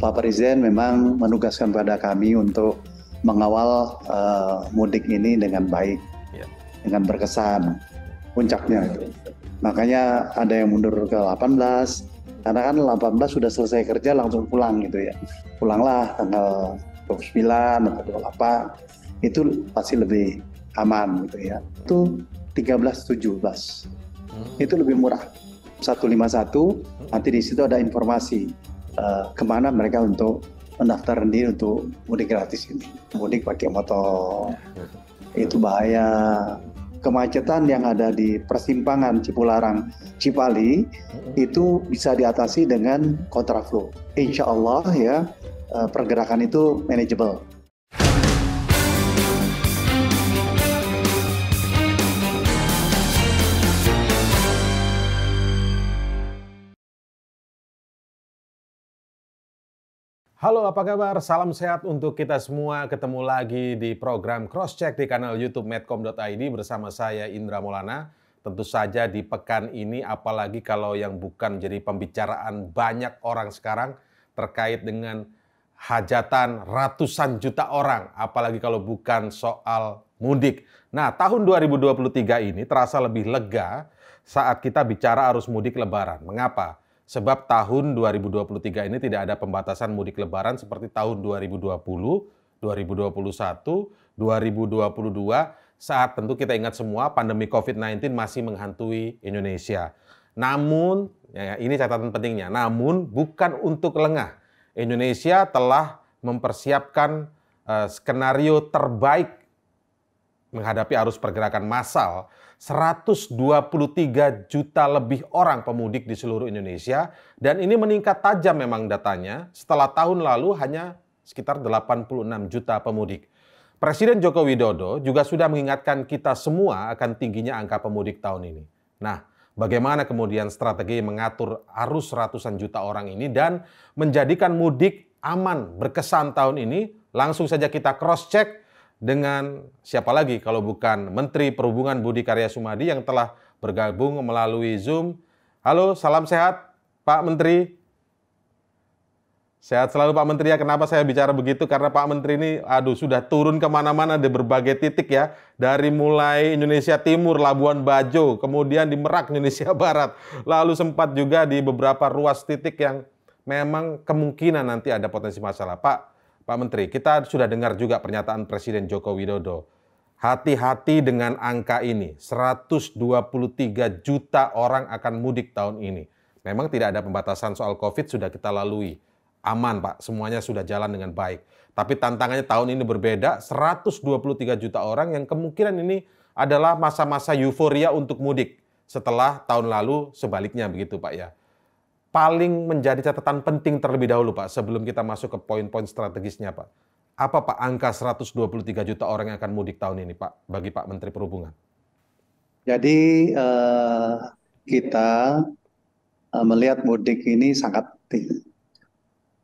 Pak Presiden memang menugaskan pada kami untuk mengawal uh, mudik ini dengan baik, ya. dengan berkesan. Puncaknya Makanya ada yang mundur ke 18, karena kan 18 sudah selesai kerja langsung pulang gitu ya. Pulanglah tanggal 29 atau 28, itu pasti lebih aman gitu ya. Itu 13 17. Hmm. Itu lebih murah. 151 nanti di situ ada informasi Eh, kemana mereka untuk mendaftar diri untuk mudik gratis ini. Mudik pakai motor ya. itu bahaya. Kemacetan yang ada di persimpangan Cipularang Cipali itu bisa diatasi dengan kontraflow. Insya Allah ya eh, pergerakan itu manageable. Halo, apa kabar? Salam sehat untuk kita semua. Ketemu lagi di program Crosscheck di kanal YouTube medcom.id bersama saya Indra Maulana. Tentu saja di pekan ini apalagi kalau yang bukan jadi pembicaraan banyak orang sekarang terkait dengan hajatan ratusan juta orang, apalagi kalau bukan soal mudik. Nah, tahun 2023 ini terasa lebih lega saat kita bicara arus mudik lebaran. Mengapa? sebab tahun 2023 ini tidak ada pembatasan mudik lebaran seperti tahun 2020, 2021, 2022 saat tentu kita ingat semua pandemi COVID-19 masih menghantui Indonesia. Namun, ya, ya, ini catatan pentingnya, namun bukan untuk lengah. Indonesia telah mempersiapkan uh, skenario terbaik menghadapi arus pergerakan massal, 123 juta lebih orang pemudik di seluruh Indonesia dan ini meningkat tajam memang datanya setelah tahun lalu hanya sekitar 86 juta pemudik. Presiden Joko Widodo juga sudah mengingatkan kita semua akan tingginya angka pemudik tahun ini. Nah, bagaimana kemudian strategi mengatur arus ratusan juta orang ini dan menjadikan mudik aman berkesan tahun ini? Langsung saja kita cross check dengan siapa lagi kalau bukan Menteri Perhubungan Budi Karya Sumadi yang telah bergabung melalui Zoom. Halo, salam sehat Pak Menteri. Sehat selalu Pak Menteri ya. Kenapa saya bicara begitu? Karena Pak Menteri ini, aduh, sudah turun kemana-mana di berbagai titik ya. Dari mulai Indonesia Timur, Labuan Bajo, kemudian di Merak, Indonesia Barat. Lalu sempat juga di beberapa ruas titik yang memang kemungkinan nanti ada potensi masalah. Pak, Pak Menteri, kita sudah dengar juga pernyataan Presiden Joko Widodo. Hati-hati dengan angka ini, 123 juta orang akan mudik tahun ini. Memang tidak ada pembatasan soal COVID sudah kita lalui. Aman Pak, semuanya sudah jalan dengan baik. Tapi tantangannya tahun ini berbeda, 123 juta orang yang kemungkinan ini adalah masa-masa euforia untuk mudik setelah tahun lalu sebaliknya begitu Pak ya paling menjadi catatan penting terlebih dahulu Pak sebelum kita masuk ke poin-poin strategisnya Pak. Apa Pak angka 123 juta orang yang akan mudik tahun ini Pak bagi Pak Menteri Perhubungan? Jadi uh, kita uh, melihat mudik ini sangat penting.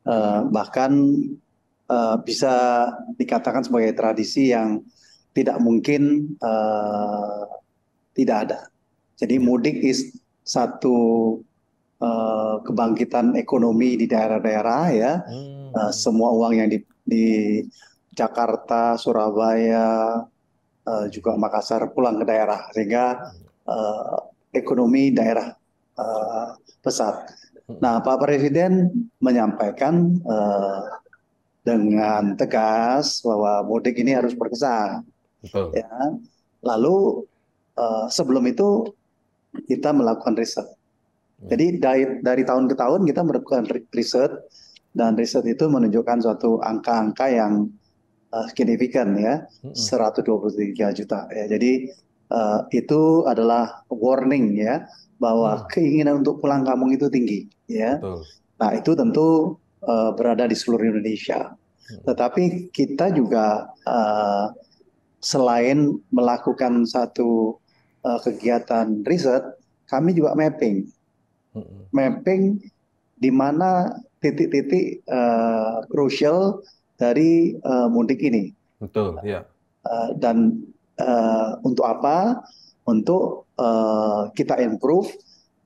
Uh, bahkan uh, bisa dikatakan sebagai tradisi yang tidak mungkin uh, tidak ada. Jadi mudik is satu uh, kebangkitan ekonomi di daerah-daerah ya. Uh, semua uang yang di, di Jakarta, Surabaya, uh, juga Makassar pulang ke daerah sehingga uh, ekonomi daerah uh, besar hmm. Nah, Pak Presiden menyampaikan uh, dengan tegas bahwa mudik ini harus berkesan. Betul. Ya. Lalu uh, sebelum itu kita melakukan riset Hmm. Jadi dari, dari tahun ke tahun kita melakukan riset dan riset itu menunjukkan suatu angka-angka yang uh, signifikan ya, 123 hmm. juta. Ya, jadi uh, itu adalah warning ya bahwa hmm. keinginan untuk pulang kampung itu tinggi ya. Betul. Nah itu tentu uh, berada di seluruh Indonesia. Hmm. Tetapi kita juga uh, selain melakukan satu uh, kegiatan riset, kami juga mapping mapping di mana titik-titik krusial eh, dari eh, mudik ini. Betul, ya. Dan untuk apa? Untuk kita improve,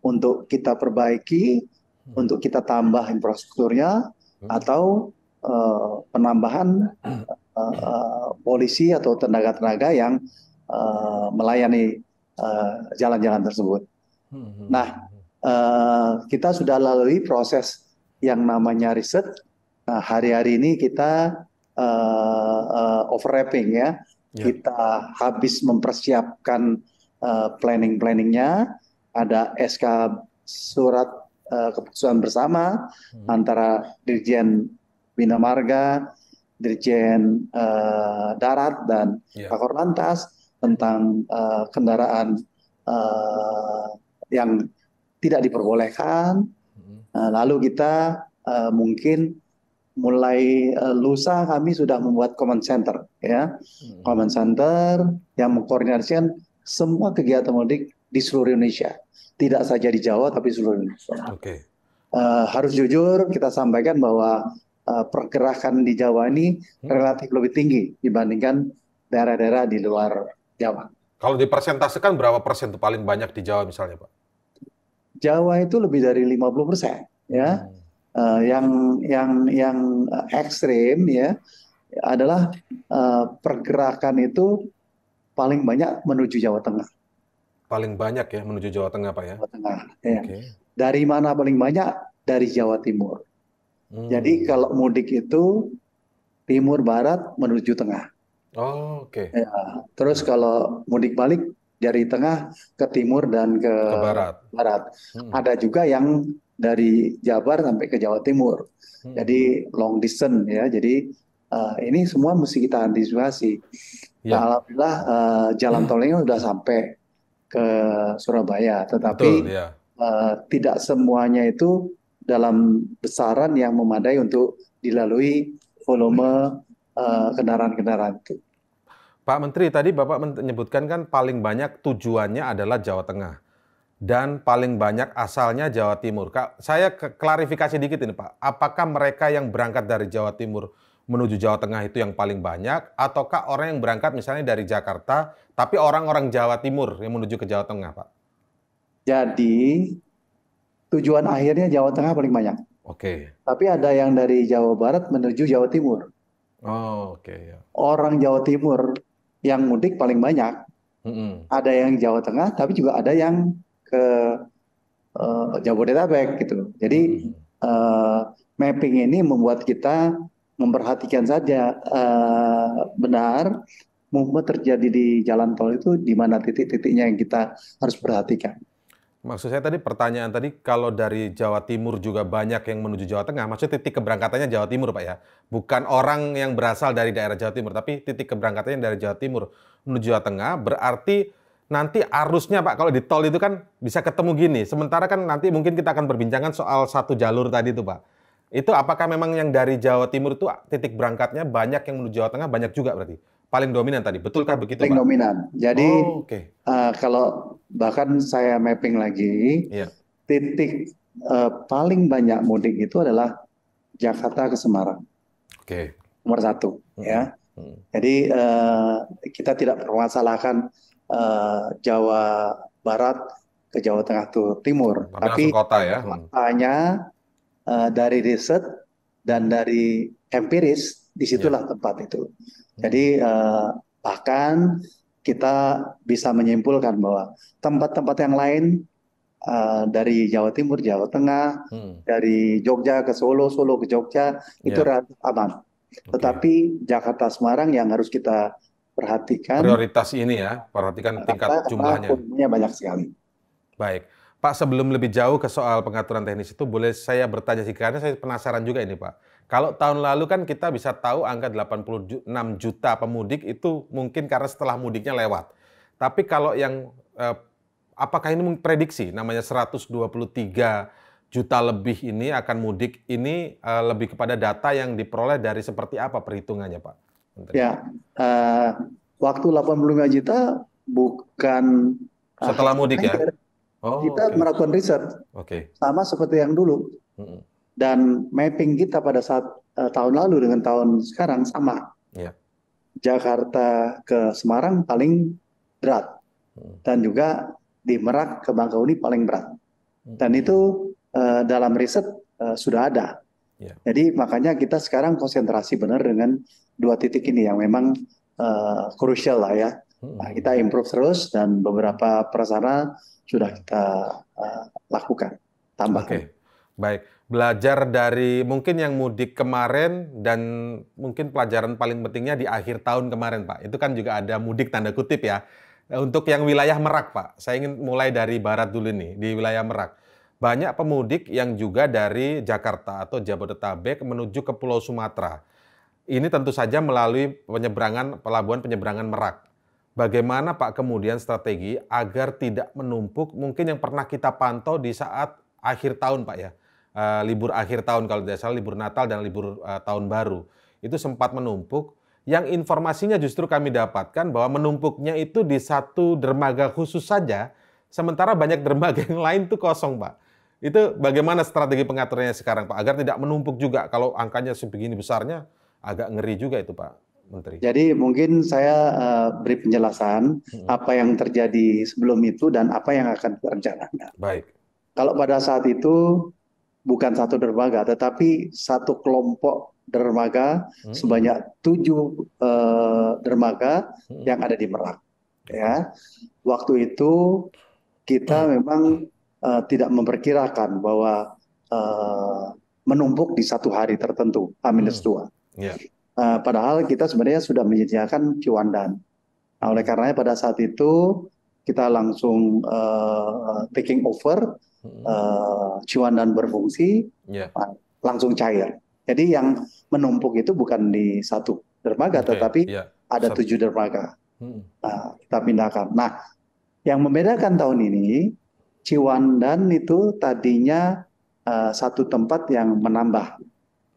untuk kita perbaiki, untuk kita tambah infrastrukturnya atau uh, penambahan uh, uh, polisi atau tenaga-tenaga yang uh, melayani jalan-jalan uh, tersebut. Nah, Eh, kita sudah lalui proses yang namanya riset. Nah, hari-hari ini kita uh, uh, overlapping ya. ya. Kita habis mempersiapkan uh, planning-planningnya, ada SK surat uh, keputusan bersama hmm. antara Dirjen Bina Marga, Dirjen uh, Darat dan ya. Pak Lantas tentang uh, kendaraan uh, yang tidak diperbolehkan. Mm-hmm. Nah, lalu kita eh, mungkin mulai eh, lusa kami sudah membuat command center ya. Hmm. Command center yang mengkoordinasikan semua kegiatan mudik di seluruh Indonesia. Tidak saja di Jawa tapi seluruh Indonesia. Okay. Eh, harus jujur kita sampaikan bahwa pergerakan di Jawa ini mm-hmm. relatif lebih tinggi dibandingkan daerah-daerah di luar Jawa. Kalau dipersentasekan berapa persen paling banyak di Jawa misalnya, Pak? Jawa itu lebih dari 50 persen ya. Uh, yang yang yang ekstrim ya adalah uh, pergerakan itu paling banyak menuju Jawa Tengah. Paling banyak ya menuju Jawa Tengah pak ya. Jawa Tengah. Ya. Okay. Dari mana paling banyak? Dari Jawa Timur. Hmm. Jadi kalau mudik itu timur barat menuju tengah. Oh, oke. Okay. Ya, terus kalau mudik balik dari tengah ke timur dan ke, ke barat. barat. Hmm. Ada juga yang dari Jabar sampai ke Jawa Timur. Hmm. Jadi long distance ya. Jadi uh, ini semua mesti kita antisipasi. Ya. Nah, alhamdulillah uh, jalan hmm. tolnya sudah sampai ke Surabaya, tetapi Betul, ya. uh, tidak semuanya itu dalam besaran yang memadai untuk dilalui volume kendaraan-kendaraan uh, itu. Pak Menteri, tadi Bapak menyebutkan kan paling banyak tujuannya adalah Jawa Tengah dan paling banyak asalnya Jawa Timur. Kak, saya klarifikasi dikit ini Pak, apakah mereka yang berangkat dari Jawa Timur menuju Jawa Tengah itu yang paling banyak ataukah orang yang berangkat misalnya dari Jakarta tapi orang-orang Jawa Timur yang menuju ke Jawa Tengah Pak? Jadi tujuan akhirnya Jawa Tengah paling banyak. Oke. Okay. Tapi ada yang dari Jawa Barat menuju Jawa Timur. Oh, oke okay, ya. Orang Jawa Timur yang mudik paling banyak. Mm-hmm. Ada yang Jawa Tengah, tapi juga ada yang ke uh, Jabodetabek gitu. Jadi mm-hmm. uh, mapping ini membuat kita memperhatikan saja uh, benar movement terjadi di jalan tol itu di mana titik-titiknya yang kita harus perhatikan. Maksud saya tadi pertanyaan tadi kalau dari Jawa Timur juga banyak yang menuju Jawa Tengah, maksudnya titik keberangkatannya Jawa Timur Pak ya. Bukan orang yang berasal dari daerah Jawa Timur, tapi titik keberangkatannya dari Jawa Timur menuju Jawa Tengah berarti nanti arusnya Pak kalau di tol itu kan bisa ketemu gini. Sementara kan nanti mungkin kita akan perbincangan soal satu jalur tadi itu Pak. Itu apakah memang yang dari Jawa Timur itu titik berangkatnya banyak yang menuju Jawa Tengah banyak juga berarti? paling dominan tadi. Betulkah begitu? Paling Pak? dominan. Jadi oh, okay. uh, eh, kalau bahkan saya mapping lagi, yeah. titik uh, paling banyak mudik itu adalah Jakarta ke Semarang. Oke. Okay. Nomor satu, hmm. ya. Hmm. Jadi uh, kita tidak permasalahkan uh, Jawa Barat ke Jawa Tengah tuh Timur, tapi, tapi kota ya. Hanya hmm. uh, dari riset dan dari empiris disitulah ya. tempat itu. Hmm. Jadi eh, bahkan kita bisa menyimpulkan bahwa tempat-tempat yang lain uh, dari Jawa Timur, Jawa Tengah, hmm. dari Jogja ke Solo, Solo ke Jogja ya. itu relatif aman. Okay. Tetapi Jakarta Semarang yang harus kita perhatikan prioritas ini ya, perhatikan tingkat karena jumlahnya. banyak sekali. Baik. Pak, sebelum lebih jauh ke soal pengaturan teknis itu, boleh saya bertanya sih karena saya penasaran juga ini, Pak. Kalau tahun lalu kan kita bisa tahu angka 86 juta pemudik itu mungkin karena setelah mudiknya lewat. Tapi kalau yang eh, apakah ini prediksi namanya 123 juta lebih ini akan mudik ini eh, lebih kepada data yang diperoleh dari seperti apa perhitungannya, Pak? Menteri. Ya, eh, waktu 85 juta bukan setelah ah, mudik ya. Oh, kita okay. melakukan riset. Oke. Okay. Sama seperti yang dulu. Mm -hmm dan mapping kita pada saat uh, tahun lalu dengan tahun sekarang sama. Yeah. Jakarta ke Semarang paling berat hmm. dan juga di Merak ke Bangka Uni paling berat. Hmm. Dan itu uh, dalam riset uh, sudah ada. Yeah. Jadi makanya kita sekarang konsentrasi benar dengan dua titik ini yang memang uh, krusial lah ya. Hmm. Nah, kita improve terus dan beberapa prasarana sudah kita uh, lakukan tambah. Oke, okay. baik belajar dari mungkin yang mudik kemarin dan mungkin pelajaran paling pentingnya di akhir tahun kemarin Pak. Itu kan juga ada mudik tanda kutip ya. Untuk yang wilayah Merak Pak, saya ingin mulai dari barat dulu nih, di wilayah Merak. Banyak pemudik yang juga dari Jakarta atau Jabodetabek menuju ke Pulau Sumatera. Ini tentu saja melalui penyeberangan pelabuhan penyeberangan Merak. Bagaimana Pak kemudian strategi agar tidak menumpuk mungkin yang pernah kita pantau di saat akhir tahun Pak ya uh, libur akhir tahun kalau tidak salah libur Natal dan libur uh, tahun baru itu sempat menumpuk yang informasinya justru kami dapatkan bahwa menumpuknya itu di satu dermaga khusus saja sementara banyak dermaga yang lain tuh kosong Pak. Itu bagaimana strategi pengaturannya sekarang Pak agar tidak menumpuk juga kalau angkanya sebegini besarnya agak ngeri juga itu Pak. Menteri. Jadi mungkin saya uh, beri penjelasan hmm. apa yang terjadi sebelum itu dan apa yang akan direncanakan. Baik. Kalau pada saat itu bukan satu dermaga, tetapi satu kelompok dermaga hmm. sebanyak tujuh eh, dermaga hmm. yang ada di Merak. Ya, waktu itu kita hmm. memang eh, tidak memperkirakan bahwa eh, menumpuk di satu hari tertentu, H-2. Hmm. Yeah. Eh, padahal kita sebenarnya sudah menyediakan Ciwandan. Nah, oleh hmm. karenanya pada saat itu kita langsung uh, taking over uh, dan berfungsi yeah. Ya. langsung cair. Jadi yang menumpuk itu bukan di satu dermaga, okay. tetapi yeah. ada tujuh dermaga. Hmm. Nah, kita pindahkan. Nah, yang membedakan tahun ini Ciwandan itu tadinya uh, satu tempat yang menambah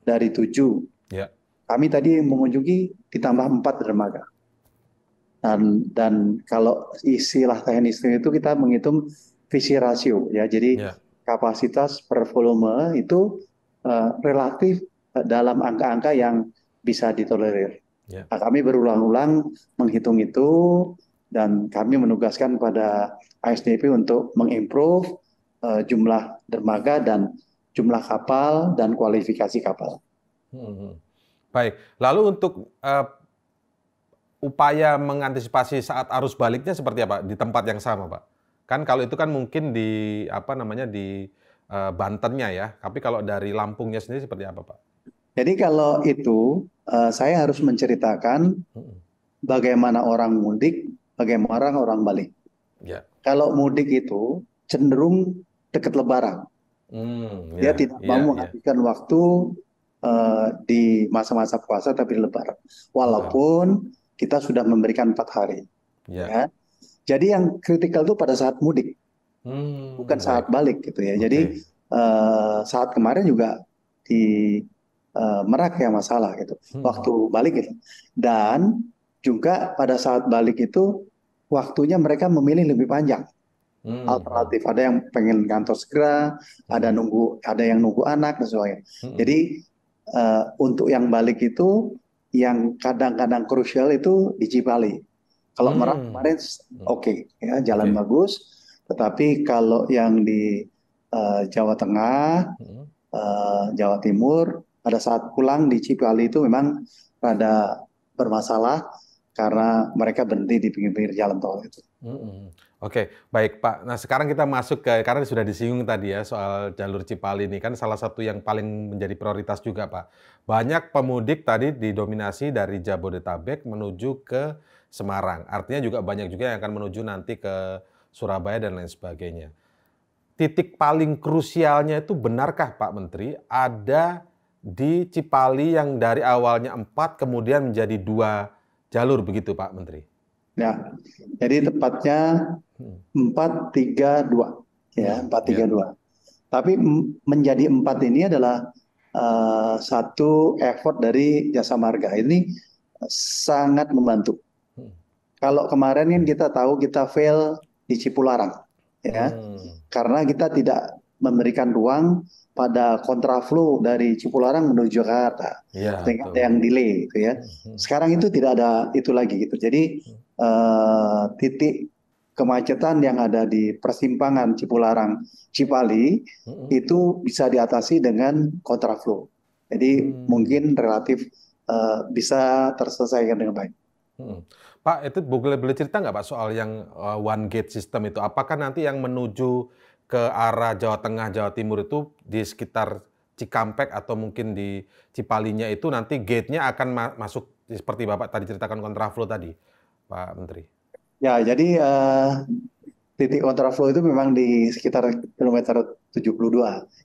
dari tujuh. Yeah. Kami tadi mengunjungi ditambah empat dermaga. Dan, dan kalau istilah teknis itu kita menghitung visi rasio ya. Jadi yeah. kapasitas per volume itu uh, relatif eh, dalam angka-angka yang bisa ditolerir. Yeah. Nah, kami berulang-ulang menghitung itu dan kami menugaskan pada ASDP untuk mengimprove uh, jumlah dermaga dan jumlah kapal dan kualifikasi kapal. Hmm. Baik, lalu untuk uh, upaya mengantisipasi saat arus baliknya seperti apa di tempat yang sama, Pak? Kan kalau itu kan mungkin di apa namanya di uh, Bantennya ya. Tapi kalau dari Lampungnya sendiri seperti apa, Pak? Jadi kalau itu uh, saya harus menceritakan bagaimana orang mudik, bagaimana orang balik. Ya. Kalau mudik itu cenderung dekat Lebaran. Hmm, Dia ya, tidak ya, mau ya. menghabiskan ya. waktu uh, di masa-masa puasa tapi Lebaran. Walaupun kita sudah memberikan empat hari. Ya. ya. Jadi yang kritikal itu pada saat mudik, hmm, bukan saat balik gitu ya. Okay. Jadi uh, saat kemarin juga di uh, Merak yang masalah gitu, hmm. waktu balik gitu. Dan juga pada saat balik itu waktunya mereka memilih lebih panjang. Hmm. Alternatif ada yang pengen kantor segera, hmm. ada nunggu, ada yang nunggu anak dan sebagainya. Hmm. Jadi uh, untuk yang balik itu yang kadang-kadang krusial itu di Cipali. Kalau hmm. Merak kemarin hmm. oke okay, ya jalan okay. bagus, tetapi kalau yang di uh, Jawa Tengah, uh, Jawa Timur, pada saat pulang di Cipali itu memang pada bermasalah karena mereka berhenti di pinggir-pinggir jalan tol itu. -hmm. Oke, okay, baik Pak. Nah sekarang kita masuk ke karena sudah disinggung tadi ya soal jalur Cipali ini kan salah satu yang paling menjadi prioritas juga Pak. Banyak pemudik tadi didominasi dari Jabodetabek menuju ke Semarang. Artinya juga banyak juga yang akan menuju nanti ke Surabaya dan lain sebagainya. Titik paling krusialnya itu benarkah Pak Menteri ada di Cipali yang dari awalnya empat kemudian menjadi dua jalur begitu Pak Menteri? Ya, jadi tepatnya hmm. empat tiga dua ya hmm, empat tiga ya. dua. Tapi menjadi empat ini adalah uh, satu effort dari jasa marga ini sangat membantu kalau kemarin kan kita tahu kita fail di Cipularang ya hmm. karena kita tidak memberikan ruang pada kontraflow dari Cipularang menuju Jakarta ya, sehingga ada yang delay gitu ya hmm. sekarang itu tidak ada itu lagi gitu jadi uh, titik kemacetan yang ada di persimpangan Cipularang Cipali hmm itu bisa diatasi dengan kontraflow. Jadi hmm mungkin relatif uh, bisa terselesaikan dengan baik. hmm Pak, itu boleh boleh cerita nggak Pak soal yang uh, one gate system itu? Apakah nanti yang menuju ke arah Jawa Tengah, Jawa Timur itu di sekitar Cikampek atau mungkin di Cipalinya itu nanti gate-nya akan ma masuk seperti Bapak tadi ceritakan kontraflow tadi, Pak Menteri? Ya, jadi uh, titik kontraflow itu memang di sekitar kilometer 72.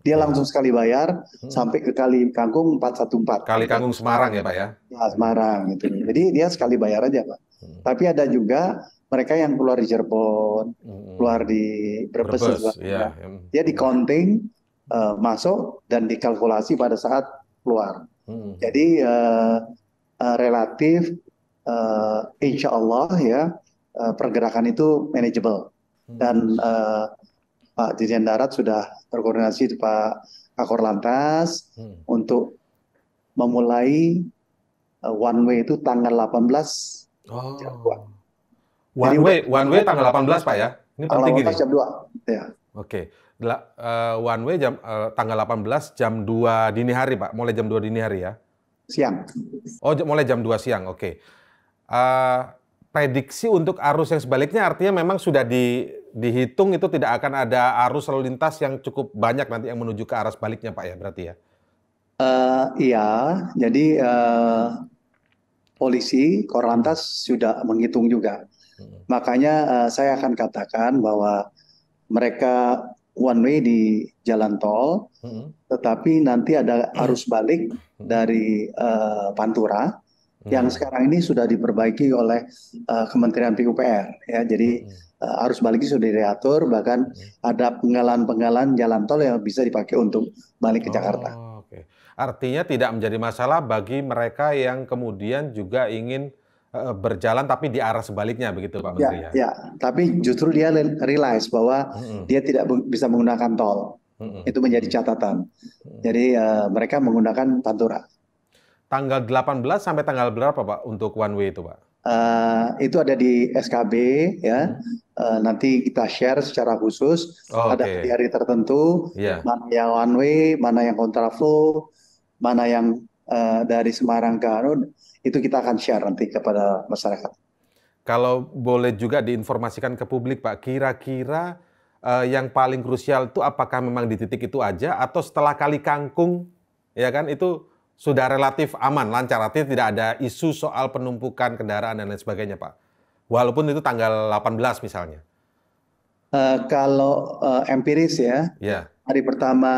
Dia ya. langsung sekali bayar hmm. sampai ke Kali Kangkung 414. Kali Kangkung Semarang ya Pak ya? Ya Semarang gitu. Jadi dia sekali bayar aja Pak. Hmm. Tapi ada juga mereka yang keluar di Cirebon, hmm. keluar di Brebes, Brebes ya. Dia di counting uh, masuk dan dikalkulasi pada saat keluar. Hmm. Jadi uh, uh, relatif uh, insya Allah ya uh, pergerakan itu manageable hmm. dan uh, Pak Dirjen Darat sudah berkoordinasi dengan Pak Kakor Lantas hmm. untuk memulai uh, one way itu tanggal 18 Oh. Jadi, One way, udah, one way tanggal 18 Pak ya? Ini penting ini. jam 2. Ya. Oke. Okay. Uh, eh, one way jam uh, tanggal 18 jam 2 dini hari Pak, mulai jam 2 dini hari ya? Siang. Oh, mulai jam 2 siang. Oke. Okay. Uh, eh, prediksi untuk arus yang sebaliknya artinya memang sudah di dihitung itu tidak akan ada arus lalu lintas yang cukup banyak nanti yang menuju ke arah sebaliknya Pak ya berarti ya? Uh, iya, jadi uh, polisi Korlantas sudah menghitung juga. Hmm. Makanya uh, saya akan katakan bahwa mereka one way di jalan tol, hmm. tetapi nanti ada arus balik hmm. dari uh, Pantura yang sekarang ini sudah diperbaiki oleh uh, Kementerian PUPR ya. Jadi uh, arus baliknya sudah diatur, bahkan ada penggalan-penggalan jalan tol yang bisa dipakai untuk balik ke oh. Jakarta. Oh. Artinya tidak menjadi masalah bagi mereka yang kemudian juga ingin eh, eh, berjalan tapi di arah sebaliknya begitu Pak ya, Menteri ya. Ya, ya. tapi justru dia realize bahwa mm-hmm. dia tidak bisa menggunakan tol. Mm-hmm. Itu menjadi catatan. Jadi uh, mereka menggunakan Pantura. Tanggal 18 sampai tanggal berapa Pak untuk one way itu Pak? Uh, itu ada di SKB ya. Uh, nanti kita share secara khusus oh, ada okay. hari-hari tertentu yeah. mana yang one way, mana yang kontraflow, mana yang uh, dari Semarang ke Arun itu kita akan share nanti kepada masyarakat. Kalau boleh juga diinformasikan ke publik Pak, kira-kira uh, yang paling krusial itu apakah memang di titik itu aja atau setelah kali kangkung ya kan itu sudah relatif aman, lancar artinya tidak ada isu soal penumpukan kendaraan dan lain sebagainya Pak. Walaupun itu tanggal 18 misalnya. Uh, kalau uh, empiris ya, yeah. hari pertama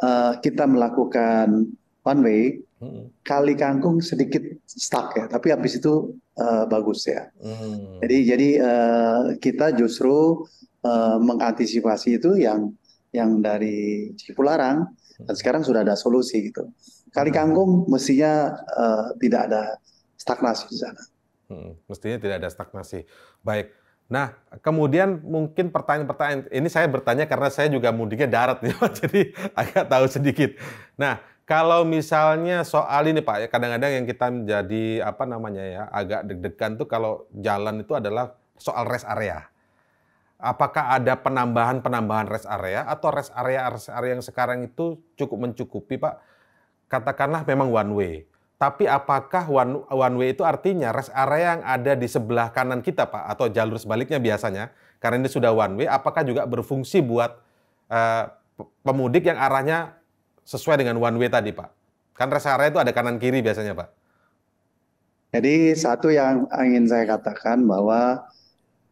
uh, kita melakukan one way, hmm. kali kangkung sedikit stuck ya, tapi habis itu uh, bagus ya. Hmm. Jadi jadi uh, kita justru uh, mengantisipasi itu yang yang dari Cipularang dan hmm. sekarang sudah ada solusi gitu. Kali hmm. kangkung mestinya uh, tidak ada stagnasi di sana. Hmm, mestinya tidak ada stagnasi. Baik. Nah, kemudian mungkin pertanyaan-pertanyaan ini saya bertanya karena saya juga mudiknya darat nih, jadi agak tahu sedikit. Nah, kalau misalnya soal ini Pak, ya, kadang-kadang yang kita menjadi apa namanya ya agak deg-degan tuh kalau jalan itu adalah soal rest area. Apakah ada penambahan-penambahan rest area atau rest area rest area yang sekarang itu cukup mencukupi Pak? Katakanlah memang one way. Tapi apakah one, one way itu artinya rest area yang ada di sebelah kanan kita Pak atau jalur sebaliknya biasanya karena ini sudah one way apakah juga berfungsi buat uh, pemudik yang arahnya sesuai dengan one way tadi, Pak? Kan rest area itu ada kanan kiri biasanya, Pak. Jadi satu yang ingin saya katakan bahwa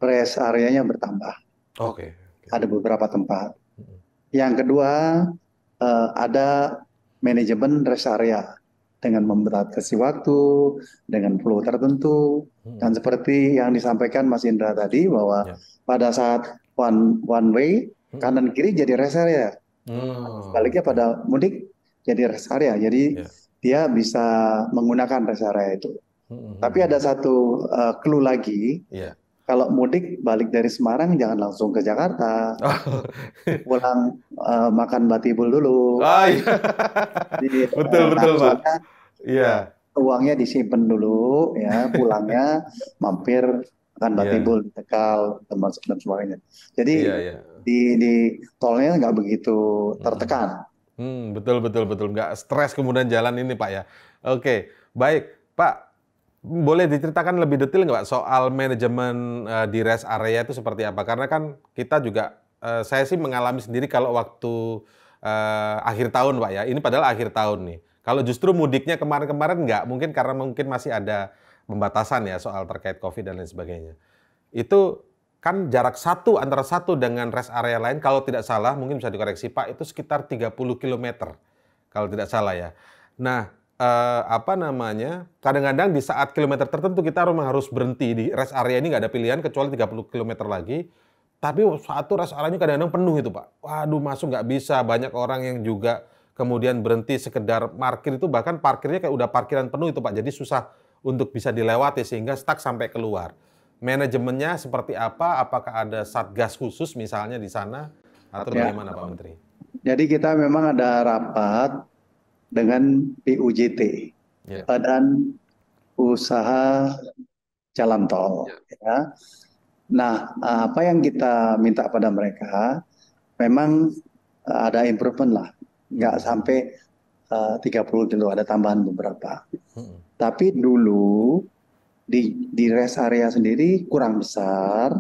rest areanya bertambah. Oke. Okay. Ada beberapa tempat. Yang kedua eh, ada manajemen rest area dengan membatasi waktu, dengan flow tertentu, hmm. dan seperti yang disampaikan Mas Indra tadi bahwa yeah. pada saat one one way hmm. kanan kiri jadi rest area. Hmm. Sebaliknya pada mudik jadi rest area, jadi yeah. dia bisa menggunakan rest area itu. Hmm. Tapi ada satu uh, clue lagi. Yeah. Kalau mudik balik dari Semarang jangan langsung ke Jakarta. Pulang uh, makan batibul dulu. Ah, iya. Jadi, eh, betul uh, betul Pak. Iya. Uangnya disimpan dulu ya, pulangnya mampir makan batibul iya. yeah. tekal, teman-teman semuanya. Jadi yeah, yeah di di tolnya nggak begitu hmm. tertekan. Hmm, betul betul betul nggak stres kemudian jalan ini pak ya. Oke baik pak boleh diceritakan lebih detail nggak pak soal manajemen uh, di rest area itu seperti apa? Karena kan kita juga uh, saya sih mengalami sendiri kalau waktu uh, akhir tahun pak ya. Ini padahal akhir tahun nih. Kalau justru mudiknya kemarin-kemarin nggak mungkin karena mungkin masih ada pembatasan ya soal terkait covid dan lain sebagainya. Itu kan jarak satu antara satu dengan rest area lain kalau tidak salah mungkin bisa dikoreksi Pak itu sekitar 30 km kalau tidak salah ya. Nah, eh, apa namanya? Kadang-kadang di saat kilometer tertentu kita memang harus berhenti di rest area ini nggak ada pilihan kecuali 30 km lagi. Tapi satu rest areanya kadang-kadang penuh itu Pak. Waduh masuk nggak bisa, banyak orang yang juga kemudian berhenti sekedar parkir itu bahkan parkirnya kayak udah parkiran penuh itu Pak. Jadi susah untuk bisa dilewati sehingga stuck sampai keluar manajemennya seperti apa? Apakah ada satgas khusus misalnya di sana atau ya. bagaimana Pak Menteri? Jadi kita memang ada rapat dengan PUJT, ya. Badan Usaha Jalan Tol. Ya. ya. Nah, apa yang kita minta pada mereka, memang eh, ada improvement lah, nggak sampai uh, 30 kilo, ada tambahan beberapa. Hmm. Tapi dulu di di rest area sendiri kurang besar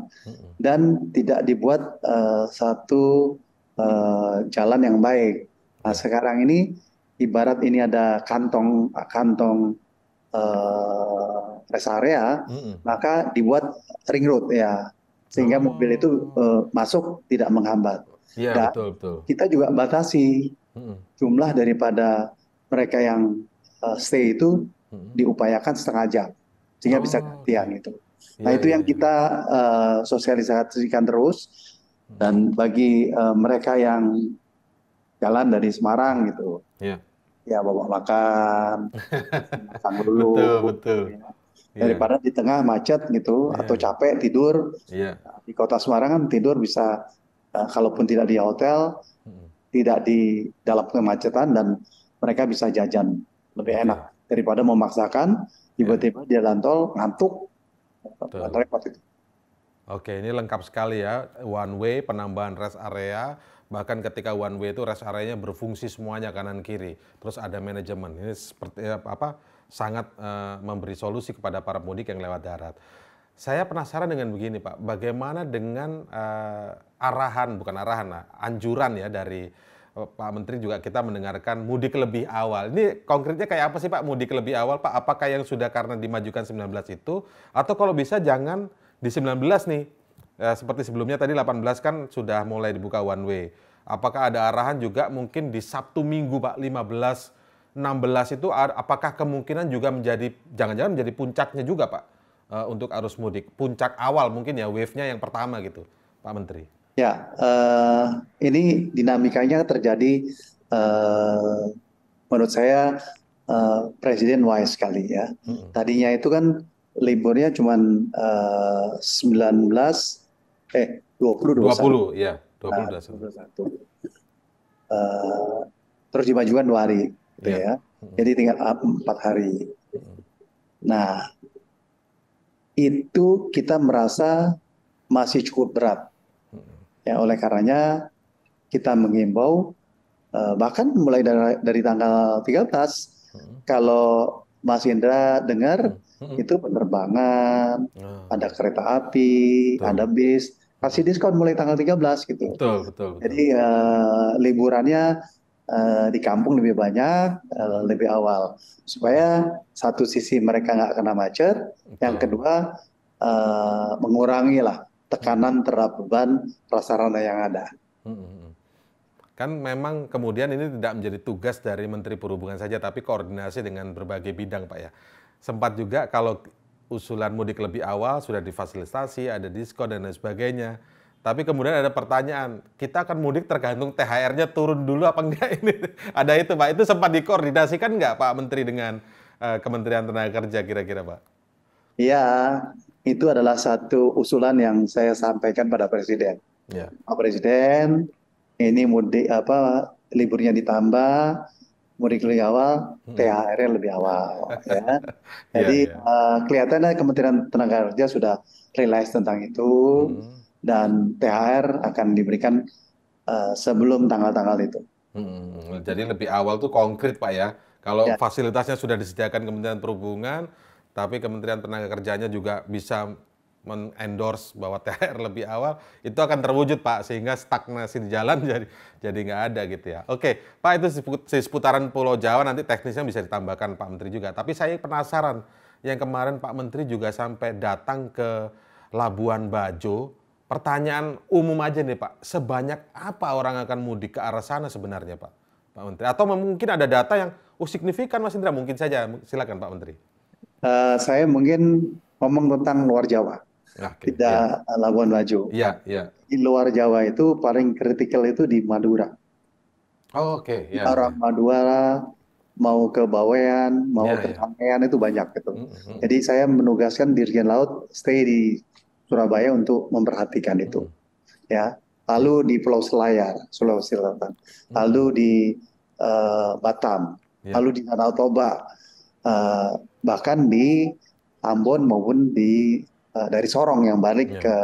dan tidak dibuat uh, satu uh, jalan yang baik. Nah, ya. sekarang ini ibarat ini ada kantong kantong uh, rest area, mm-hmm. maka dibuat ring road ya sehingga oh. mobil itu uh, masuk tidak menghambat. Iya yeah, betul betul. Kita juga batasi mm-hmm. jumlah daripada mereka yang uh, stay itu mm-hmm. diupayakan setengah jam sehingga oh. bisa gantian gitu. nah, iya, itu. Nah yeah, itu yeah. yang iya. kita uh, sosialisasikan terus dan hmm. bagi uh, mereka yang jalan dari Semarang gitu, ya, ya bawa makan, makan dulu, betul, betul. Ya. Iya. daripada yeah. di tengah macet gitu yeah. atau capek tidur yeah. di kota Semarang kan tidur bisa uh, kalaupun tidak di hotel, hmm. tidak di dalam kemacetan dan mereka bisa jajan lebih enak daripada memaksakan tiba-tiba jalan tol ngantuk repot itu oke ini lengkap sekali ya one way penambahan rest area bahkan ketika one way itu rest areanya berfungsi semuanya kanan kiri terus ada manajemen ini seperti eh, apa sangat uh, memberi solusi kepada para pemudik yang lewat darat saya penasaran dengan begini Pak, bagaimana dengan uh, arahan bukan arahan, nah, anjuran ya dari Eh, Pak Menteri juga kita mendengarkan mudik lebih awal. Ini konkretnya kayak apa sih Pak mudik lebih awal Pak? Apakah yang sudah karena dimajukan 19 itu atau kalau bisa jangan di 19 nih. Ya, seperti sebelumnya tadi 18 kan sudah mulai dibuka one way. Apakah ada arahan juga mungkin di Sabtu Minggu Pak 15 16 itu apakah kemungkinan juga menjadi jangan-jangan menjadi puncaknya juga Pak eh, untuk arus mudik, puncak awal mungkin ya wave-nya yang pertama gitu, Pak Menteri. Ya, uh, ini dinamikanya terjadi uh, menurut saya uh, presiden wise sekali ya. Hmm. Tadinya itu kan liburnya cuma uh, 19 eh 20 20, 21. 20 ya, 20 nah, 21. Uh, terus dimajukan dua hari gitu iya. ya. ya. Jadi tinggal ah, empat hari. Hmm. Nah, itu kita merasa masih cukup berat Ya, oleh karenanya kita mengimbau eh, bahkan mulai dari, dari tanggal 13 hmm. kalau Mas Indra dengar hmm. itu penerbangan, hmm. ada kereta api, betul. ada bis, kasih diskon mulai tanggal 13 gitu. Betul, betul. betul. Jadi eh, liburannya eh, di kampung lebih banyak, eh, lebih awal supaya satu sisi mereka nggak kena macet, Betul. yang kedua eh, mengurangi lah tekanan terhadap beban prasarana yang ada. Hmm, hmm, hmm. Kan memang kemudian ini tidak menjadi tugas dari Menteri Perhubungan saja, tapi koordinasi dengan berbagai bidang, Pak ya. Sempat juga kalau usulan mudik lebih awal sudah difasilitasi, ada diskon dan lain sebagainya. Tapi kemudian ada pertanyaan, kita akan mudik tergantung THR-nya turun dulu apa enggak ini? ada itu Pak, itu sempat dikoordinasikan enggak Pak Menteri dengan uh, Kementerian Tenaga Kerja kira-kira Pak? Iya, itu adalah satu usulan yang saya sampaikan pada presiden. Yeah. Pak Presiden, ini mudik apa liburnya ditambah, mudik lebih awal, hmm. THR lebih awal. ya. Jadi yeah, ya, ya. yeah. Uh, kelihatannya Kementerian Tenaga Kerja sudah realize tentang itu hmm. dan THR akan diberikan uh, sebelum tanggal-tanggal itu. Hmm. Jadi lebih awal tuh konkret Pak ya. Kalau ya. fasilitasnya sudah disediakan Kementerian Perhubungan, tapi Kementerian Tenaga Kerjanya juga bisa mengendorse bahwa THR lebih awal itu akan terwujud Pak sehingga stagnasi di jalan jadi jadi nggak ada gitu ya. Oke Pak itu seputaran Pulau Jawa nanti teknisnya bisa ditambahkan Pak Menteri juga. Tapi saya penasaran yang kemarin Pak Menteri juga sampai datang ke Labuan Bajo. Pertanyaan umum aja nih Pak, sebanyak apa orang akan mudik ke arah sana sebenarnya Pak? Pak Menteri atau mungkin ada data yang oh signifikan Mas Indra mungkin saja silakan Pak Menteri uh, saya mungkin ngomong tentang luar Jawa, okay, tidak yeah. Labuan Bajo. Yeah, yeah. Di luar Jawa itu paling kritikal itu di Madura. Oh, Oke. Okay. Iya. Yeah. Orang Madura mau ke Bawean, mau yeah, ke Tangean iya. yeah. itu banyak gitu. Mm -hmm. Jadi saya menugaskan Dirjen Laut stay di Surabaya untuk memperhatikan mm, itu. Mm -hmm. Ya, lalu di Pulau Selayar, Sulawesi Selatan, mm. lalu di uh, Batam, yeah. lalu di Danau Toba, uh, bahkan di Ambon maupun di uh, dari Sorong yang balik yeah. ke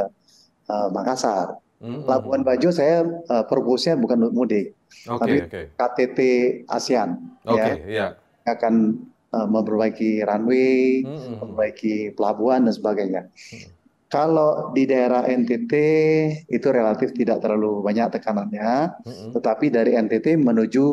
uh, Makassar. Mm-hmm. Labuan Bajo saya uh, purpose-nya bukan mudik, okay, tapi okay. KTT ASEAN okay, ya. Yeah. Akan uh, memperbaiki runway, mm-hmm. memperbaiki pelabuhan dan sebagainya. Mm-hmm. Kalau di daerah NTT itu relatif tidak terlalu banyak tekanannya, mm-hmm. tetapi dari NTT menuju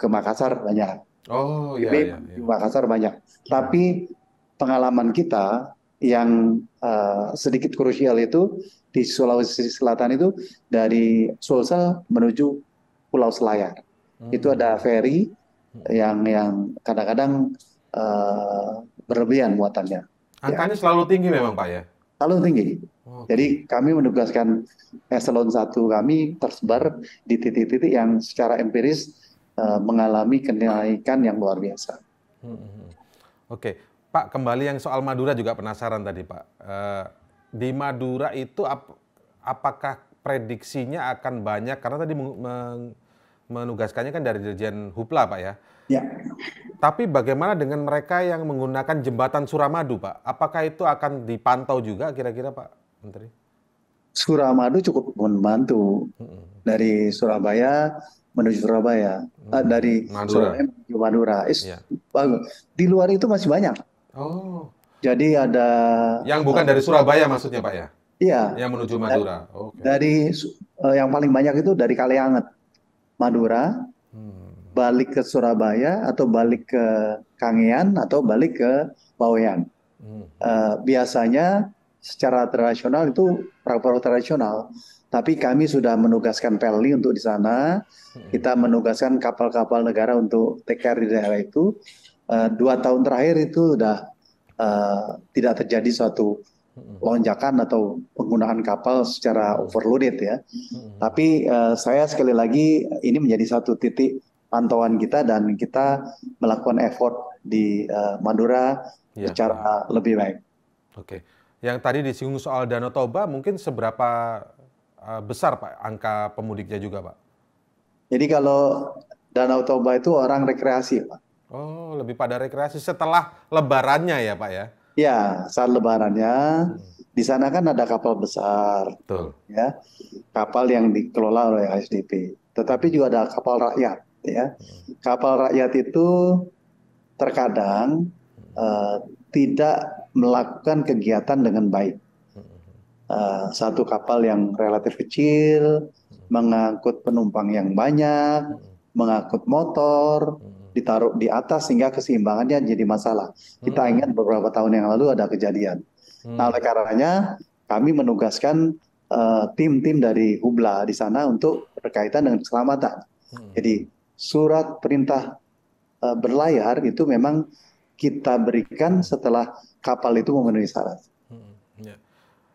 ke Makassar banyak. Oh iya, iya, iya. Makassar banyak. Iya. Tapi pengalaman kita yang uh, sedikit krusial itu di Sulawesi Selatan itu dari Sulsel menuju Pulau Selayar. Hmm. Itu ada ferry hmm. yang yang kadang-kadang uh, berlebihan muatannya. Angkanya ya. selalu tinggi memang Pak ya? Selalu tinggi. okay. Oh, Jadi kami menugaskan eselon satu kami tersebar di titik-titik yang secara empiris Eh, mengalami kenaikan yang luar biasa. Hmm, hmm, hmm. Oke, Pak kembali yang soal Madura juga penasaran tadi Pak. Eh, di Madura itu ap apakah prediksinya akan banyak karena tadi menugaskannya kan dari Dirjen Hupla Pak ya. Ya. Tapi bagaimana dengan mereka yang menggunakan jembatan Suramadu Pak? Apakah itu akan dipantau juga kira-kira Pak Menteri? Suramadu cukup membantu. Hmm, dari Surabaya menuju Surabaya hmm. uh, dari Madura. Surabaya menuju Madura. Is yeah. bagus. Di luar itu masih banyak. Oh. Jadi ada yang bukan uh, dari Surabaya maksudnya Pak ya? Iya. Yang menuju Madura. Dari, okay. dari uh, yang paling banyak itu dari Kalianget, Madura, hmm. balik ke Surabaya atau balik ke Kangean atau balik ke Bawean. Hmm. Uh, biasanya secara tradisional itu perahu-perahu tradisional tapi kami sudah menugaskan Pelni untuk di sana. Hmm. Kita menugaskan kapal-kapal negara untuk take di daerah itu. Uh, dua tahun terakhir itu sudah uh, tidak terjadi suatu hmm. lonjakan atau penggunaan kapal secara overloaded ya. Hmm. Tapi uh, saya sekali lagi ini menjadi satu titik pantauan kita dan kita melakukan effort di uh, Madura ya. secara lebih baik. Oke. Yang tadi disinggung soal Danau Toba mungkin seberapa Eh, besar Pak angka pemudiknya juga Pak? Jadi kalau Danau Toba itu orang rekreasi Pak. Oh, lebih pada rekreasi setelah lebarannya ya Pak ya? Ya, saat lebarannya. Di sana kan ada kapal besar. Betul. Ya. Kapal yang dikelola oleh ASDP. Tetapi juga ada kapal rakyat ya. Kapal rakyat itu terkadang uh, tidak melakukan kegiatan dengan baik. Eh, satu kapal yang relatif kecil, mengangkut penumpang yang banyak, mengangkut motor, ditaruh di atas sehingga keseimbangannya jadi masalah. Kita hmm. ingat beberapa tahun yang lalu ada kejadian. Hmm. Nah, oleh karenanya kami menugaskan eh, tim-tim uh, dari Hubla di sana untuk berkaitan dengan keselamatan. Hmm. Jadi surat perintah uh, berlayar itu memang kita berikan setelah kapal itu memenuhi syarat.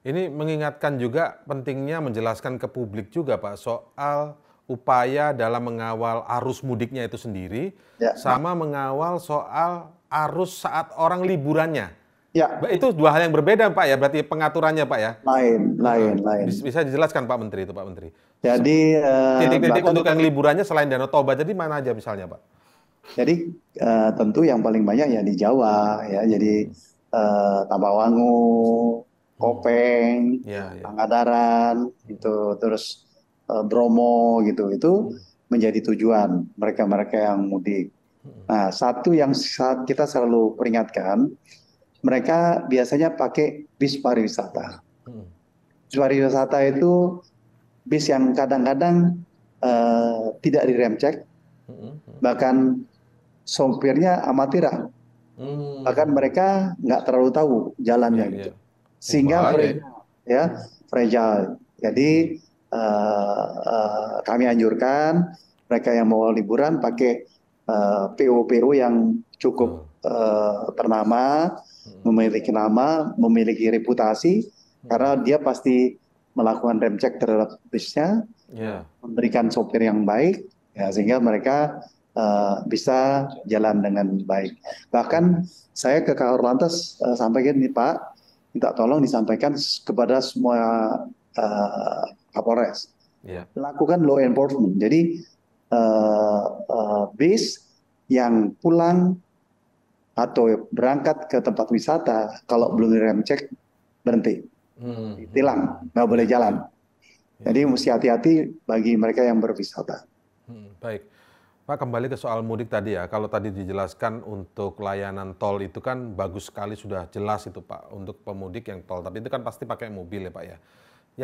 Ini mengingatkan juga pentingnya menjelaskan ke publik juga Pak soal upaya dalam mengawal arus mudiknya itu sendiri ya. sama mengawal soal arus saat orang liburannya. Ya. Itu dua hal yang berbeda Pak ya, berarti pengaturannya Pak ya. Lain, lain, lain. Bisa dijelaskan Pak Menteri itu Pak Menteri. Jadi eh, titik-titik uh, untuk yang liburannya selain Danau Toba jadi mana aja misalnya Pak? Jadi uh, tentu yang paling banyak ya di Jawa ya. Jadi uh, Tabawangu, Hmm. Kopeng, ya, ya. Angkataran, gitu, terus uh, Bromo gitu, itu menjadi tujuan mereka-mereka yang mudik. Hmm. Nah, satu yang saat kita selalu peringatkan, mereka biasanya pakai bis pariwisata. Hmm. Bis pariwisata itu bis yang kadang-kadang uh, tidak direm cek, bahkan sompirnya amatiran, bahkan mereka nggak terlalu tahu jalannya yeah, ya. gitu. Ya sehingga fragile, ya fragile. Jadi uh, uh, kami anjurkan mereka yang mau liburan pakai uh, eh, PO-PO yang cukup uh, ternama, hmm. memiliki nama, memiliki reputasi, hmm. karena dia pasti melakukan rem check terhadap bisnya, yeah. memberikan sopir yang baik, ya, sehingga mereka uh, bisa jalan dengan baik. Bahkan saya ke Kakor Lantas uh, sampaikan nih Pak, minta tolong disampaikan kepada semua uh, Kapolres. Yeah. Lakukan law enforcement. Jadi uh, eh, uh, eh, base yang pulang atau berangkat ke tempat wisata kalau belum direm cek berhenti, hmm. tilang, nggak boleh jalan. Iya. Jadi mesti hati-hati bagi mereka yang berwisata. Hmm, baik. Pak kembali ke soal mudik tadi ya, kalau tadi dijelaskan untuk layanan tol itu kan bagus sekali sudah jelas itu Pak untuk pemudik yang tol, tapi itu kan pasti pakai mobil ya Pak ya.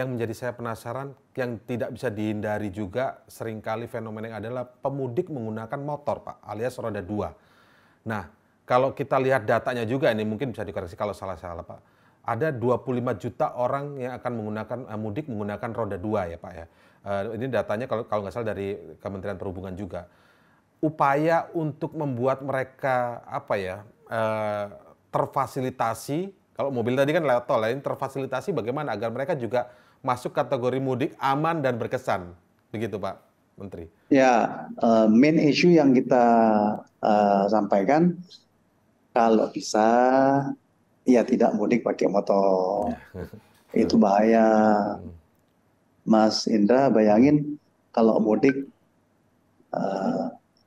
Yang menjadi saya penasaran, yang tidak bisa dihindari juga seringkali fenomena yang adalah pemudik menggunakan motor Pak, alias roda dua. Nah, kalau kita lihat datanya juga ini mungkin bisa dikoreksi kalau salah-salah Pak. Ada 25 juta orang yang akan menggunakan eh, mudik menggunakan roda dua ya Pak ya. Uh, ini datanya kalau kalau nggak salah dari Kementerian Perhubungan juga upaya untuk membuat mereka apa ya eh, terfasilitasi kalau mobil tadi kan lewat tol ya, ini terfasilitasi bagaimana agar mereka juga masuk kategori mudik aman dan berkesan begitu Pak Menteri ya eh, main issue yang kita uh, sampaikan kalau bisa ya tidak mudik pakai motor ya. itu bahaya hmm. Mas Indra bayangin kalau mudik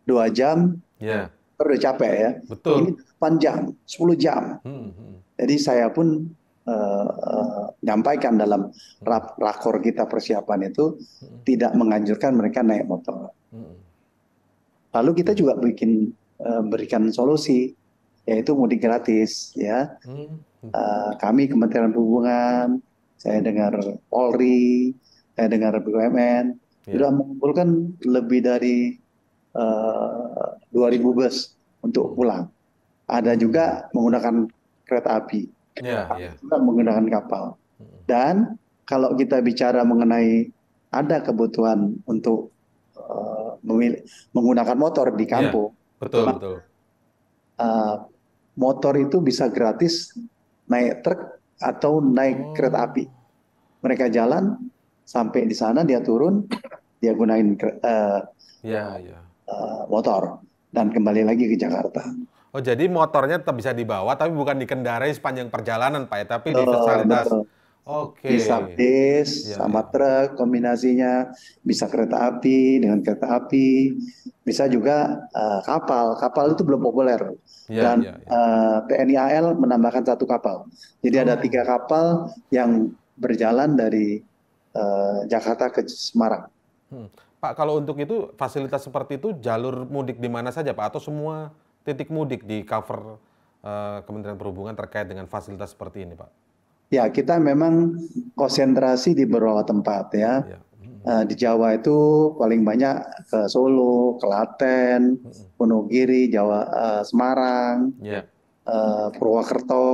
dua jam, yeah. udah capek ya. Betul. Ini 8 jam, 10 jam. Hmm, hmm. Jadi saya pun uh, uh, nyampaikan dalam rap, rakor kita persiapan itu hmm. tidak menganjurkan mereka naik motor. Hmm. Lalu kita juga bikin uh, berikan solusi yaitu mudik gratis ya. Hmm. Uh, kami Kementerian Perhubungan, saya dengar Polri, saya dengar BUMN yeah. sudah mengumpulkan lebih dari uh, eh, 2000 bus untuk pulang. Ada juga menggunakan kereta api. Yeah, yeah. menggunakan kapal. Dan kalau kita bicara mengenai ada kebutuhan untuk uh, menggunakan motor di ya, kampung. Yeah, betul, maka, betul. Uh, motor itu bisa gratis naik truk atau naik hmm. kereta api. Mereka jalan sampai di sana dia turun, dia gunain uh, yeah, yeah. Eh, motor dan kembali lagi ke Jakarta. Oh jadi motornya tetap bisa dibawa tapi bukan dikendarai sepanjang perjalanan pak ya tapi oh, di fasilitas. Oke. Okay. Bisa ya, sama ya. truk kombinasinya bisa kereta api dengan kereta api, bisa juga uh, kapal. Kapal itu belum populer ya, dan ya, ya. Uh, eh, TNI AL menambahkan satu kapal. Jadi oh. ada tiga kapal yang berjalan dari uh, Jakarta ke Semarang. Hmm. Pak, kalau untuk itu fasilitas seperti itu jalur mudik di mana saja Pak? Atau semua titik mudik di cover uh, Kementerian Perhubungan terkait dengan fasilitas seperti ini Pak? Ya, kita memang konsentrasi di beberapa tempat ya. ya. di Jawa itu paling banyak ke Solo, Kelaten, mm-hmm. Wonogiri, Jawa uh, Semarang. Yeah uh, Purwokerto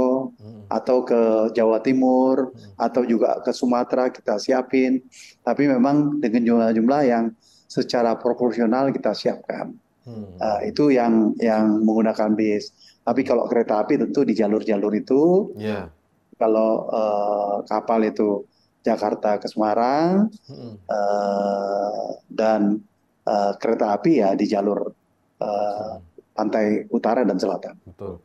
atau ke Jawa Timur atau juga ke Sumatera kita siapin. Tapi memang dengan jumlah-jumlah yang secara proporsional kita siapkan. Uh, itu yang yang menggunakan bis. Tapi kalau kereta api tentu di jalur-jalur itu. Yeah. Kalau uh, kapal itu Jakarta ke Semarang hmm. uh, dan uh, kereta api ya di jalur uh, pantai utara dan selatan. Betul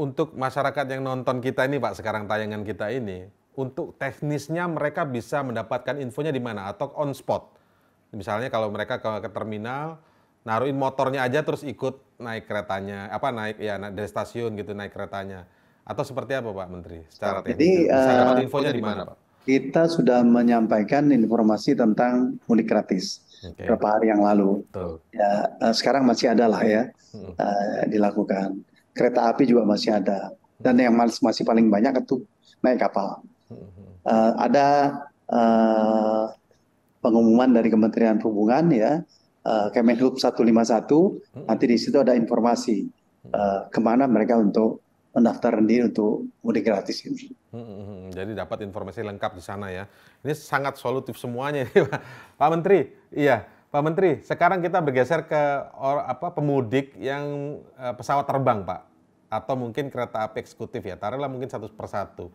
untuk masyarakat yang nonton kita ini Pak sekarang tayangan kita ini untuk teknisnya mereka bisa mendapatkan infonya di mana atau on spot. Misalnya kalau mereka ke, ke terminal naruhin motornya aja terus ikut naik keretanya apa naik ya dari stasiun gitu naik keretanya atau seperti apa Pak Menteri secara teknis? Jadi bisa eh, dapat infonya di mana Pak? Kita sudah menyampaikan informasi tentang mudik gratis okay. beberapa hari yang lalu. Betul. Ya eh, sekarang masih ada lah ya hmm. uh, dilakukan kereta api juga masih ada dan yang masih paling banyak itu naik kapal. Uh, ada uh, pengumuman dari Kementerian Perhubungan ya uh, Kemenhub 151 nanti di situ ada informasi uh, kemana mereka untuk mendaftar diri untuk mudik gratis ini. Hmm, jadi dapat informasi lengkap di sana ya. Ini sangat solutif semuanya, Pak Menteri. Iya. Pak Menteri, sekarang kita bergeser ke or, apa pemudik yang e, pesawat terbang, Pak, atau mungkin kereta api eksekutif ya. Taruhlah mungkin satu persatu.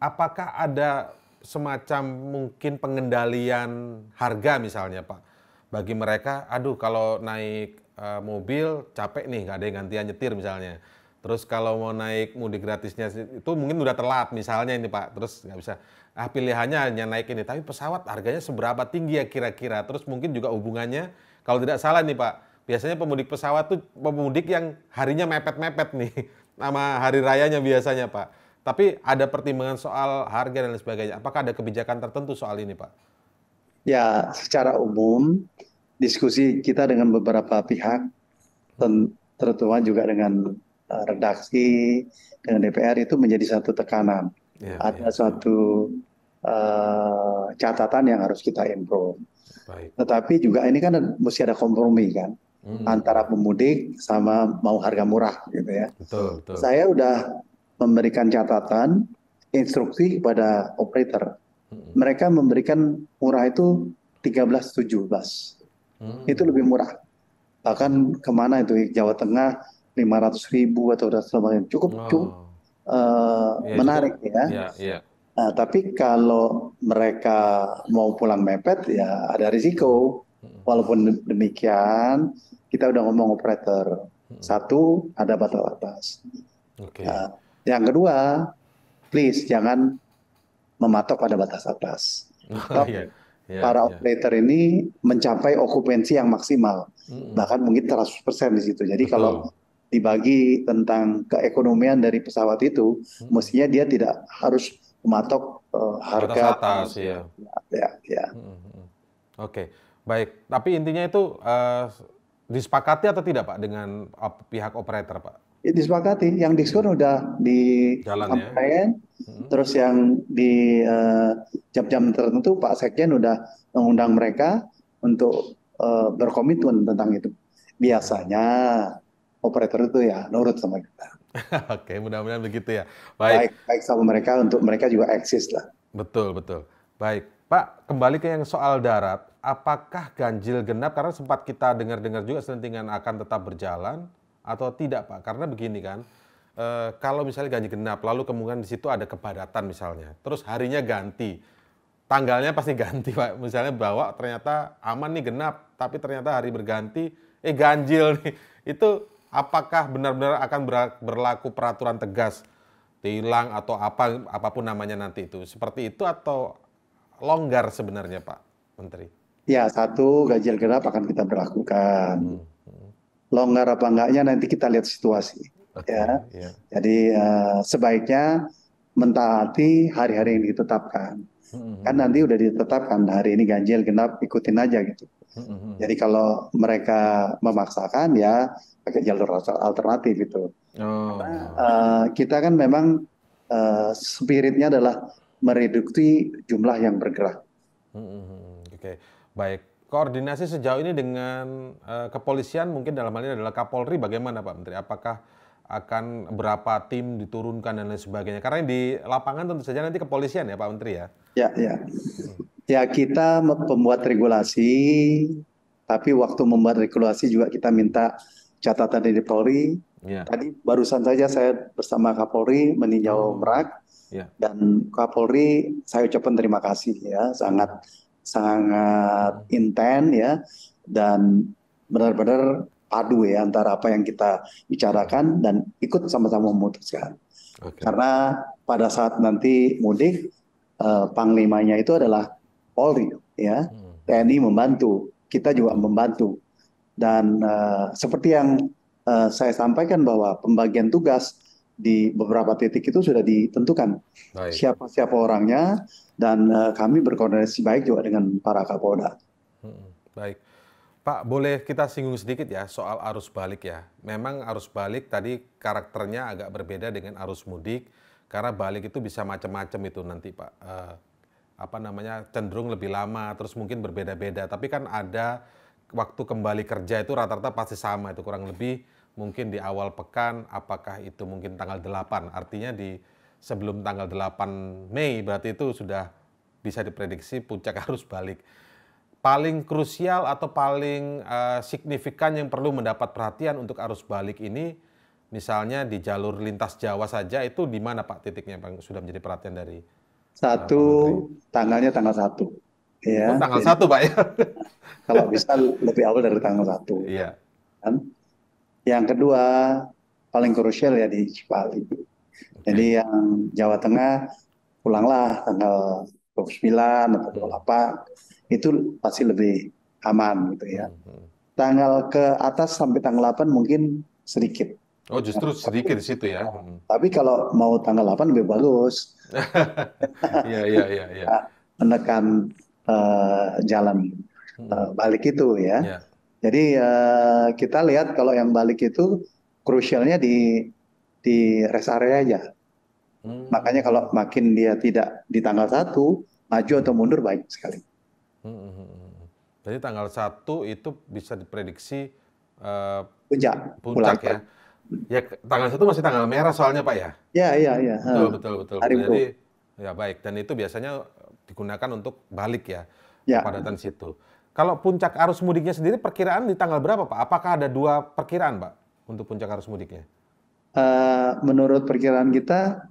Apakah ada semacam mungkin pengendalian harga misalnya, Pak? Bagi mereka, aduh kalau naik e, mobil capek nih, nggak ada yang gantian nyetir misalnya Terus kalau mau naik mudik gratisnya itu mungkin udah telat misalnya ini Pak. Terus nggak bisa. Ah pilihannya hanya naik ini. Tapi pesawat harganya seberapa tinggi ya kira-kira. Terus mungkin juga hubungannya kalau tidak salah nih Pak. Biasanya pemudik pesawat tuh pemudik yang harinya mepet-mepet nih. Nama hari rayanya biasanya Pak. Tapi ada pertimbangan soal harga dan lain sebagainya. Apakah ada kebijakan tertentu soal ini Pak? Ya secara umum diskusi kita dengan beberapa pihak terutama juga dengan Eh, redaksi dengan DPR itu menjadi satu tekanan. Yeah, Ada yeah. Ya. suatu uh, eh, catatan yang harus kita improve. Baik. Tetapi juga ini kan mesti ada kompromi kan hmm. antara pemudik sama mau harga murah gitu ya. Betul, betul. Saya udah memberikan catatan instruksi kepada operator. Hmm. Mereka memberikan murah itu 13 17. Hmm. Itu lebih murah. Bahkan kemana itu Jawa Tengah 500 ribu atau dan sebagainya cukup oh. cukup uh, eh, yeah, menarik cukup. ya. Yeah, yeah. Nah, tapi kalau mereka mau pulang mepet ya ada risiko. Hmm. Walaupun demikian kita udah ngomong operator hmm. satu ada batas-batas. Okay. Nah, yang kedua please jangan mematok pada batas atas. yeah. Oh, yeah, iya, para yeah. operator ini mencapai okupansi yang maksimal, mm -hmm. bahkan mungkin 100% di situ. Jadi Betul. kalau dibagi tentang keekonomian dari pesawat itu, hmm. mestinya dia tidak harus mematok uh, harga atas, atas ya. Ya, ya. Hmm. hmm, hmm. Oke, okay. baik. Tapi intinya itu uh, disepakati atau tidak Pak dengan op eh, pihak operator Pak? Ya, disepakati. Yang diskon udah di Jalan, ya? hmm. terus yang di jam-jam uh, tertentu Pak Sekjen udah mengundang mereka untuk uh, berkomitmen tentang itu. Biasanya operator itu ya nurut sama kita. Oke, mudah-mudahan begitu ya. Baik. baik. Baik sama mereka untuk mereka juga eksis lah. Betul, betul. Baik. Pak, kembali ke yang soal darat, apakah ganjil genap karena sempat kita dengar-dengar juga selentingan akan tetap berjalan atau tidak, Pak? Karena begini kan, e, kalau misalnya ganjil genap, lalu kemungkinan di situ ada kepadatan misalnya, terus harinya ganti, tanggalnya pasti ganti, Pak. Misalnya bawa ternyata aman nih genap, tapi ternyata hari berganti, eh ganjil nih, itu apakah benar-benar akan berlaku peraturan tegas tilang atau apa apapun namanya nanti itu seperti itu atau longgar sebenarnya Pak Menteri? Ya satu ganjil genap akan kita berlakukan. Hmm. Longgar apa enggaknya nanti kita lihat situasi. Okay, ya. Yeah. Jadi uh, sebaiknya mentaati hari-hari yang ditetapkan. Mm-hmm. Kan nanti udah ditetapkan nah, hari ini ganjil genap ikutin aja gitu. Mm-hmm. Jadi kalau mereka memaksakan ya pakai jalur alternatif itu. Oh. Karena, uh, kita kan memang uh, spiritnya adalah mereduksi jumlah yang bergerak. Mm-hmm. Oke, okay. baik. Koordinasi sejauh ini dengan uh, kepolisian mungkin dalam hal ini adalah Kapolri bagaimana Pak Menteri? Apakah akan berapa tim diturunkan dan lain sebagainya. Karena di lapangan tentu saja nanti kepolisian ya Pak Menteri ya. Ya, ya. Ya kita membuat regulasi, tapi waktu membuat regulasi juga kita minta catatan dari Polri. Ya. Tadi barusan saja saya bersama Kapolri meninjau hmm. Merak ya. dan Kapolri saya ucapkan terima kasih ya sangat sangat intens ya dan benar-benar padu ya antara apa yang kita bicarakan dan ikut sama-sama memutuskan. Okay. Karena pada saat nanti mudik uh, panglimanya itu adalah Polri ya. Hmm. TNI membantu, kita juga membantu. Dan uh, seperti yang uh, saya sampaikan bahwa pembagian tugas di beberapa titik itu sudah ditentukan siapa siapa orangnya dan kami berkoordinasi baik juga dengan para kapolda. Hmm, baik, Pak, boleh kita singgung sedikit ya soal arus balik ya. Memang arus balik tadi karakternya agak berbeda dengan arus mudik karena balik itu bisa macam-macam itu nanti Pak. Eh, apa namanya cenderung lebih lama terus mungkin berbeda-beda. Tapi kan ada waktu kembali kerja itu rata-rata pasti sama itu kurang lebih mungkin di awal pekan apakah itu mungkin tanggal 8. Artinya di sebelum tanggal 8 Mei berarti itu sudah bisa diprediksi puncak arus balik paling krusial atau paling uh, signifikan yang perlu mendapat perhatian untuk arus balik ini misalnya di jalur lintas Jawa saja itu di mana Pak titiknya yang sudah menjadi perhatian dari eh, satu uh, tanggalnya tanggal satu ya oh, tanggal Jadi, satu Pak ya kalau bisa lebih awal dari tanggal satu iya kan yang kedua paling krusial ya di Cipali jadi yang Jawa Tengah pulanglah tanggal 29 atau 28 hmm. itu pasti lebih aman gitu ya. Tanggal ke atas sampai tanggal 8 mungkin sedikit. Oh justru sedikit di situ ya. Hmm. Tapi kalau mau tanggal 8 lebih bagus. Iya iya iya. Ya. Menekan uh, jalan uh, balik itu ya. ya. Jadi uh, kita lihat kalau yang balik itu krusialnya di di rest area aja. Hmm. Makanya kalau makin dia tidak di tanggal 1, maju atau mundur baik sekali. Hmm. Jadi hmm, hmm, hmm, tanggal 1 itu bisa diprediksi uh, puncak, puncak ya. Ya tanggal 1 masih tanggal merah soalnya Pak ya. Ya iya iya. Betul betul betul. Hari Jadi ya baik dan itu biasanya digunakan untuk balik ya, ya. kepadatan situ. Kalau puncak arus mudiknya sendiri perkiraan di tanggal berapa Pak? Apakah ada dua perkiraan Pak untuk puncak arus mudiknya? Uh, menurut perkiraan kita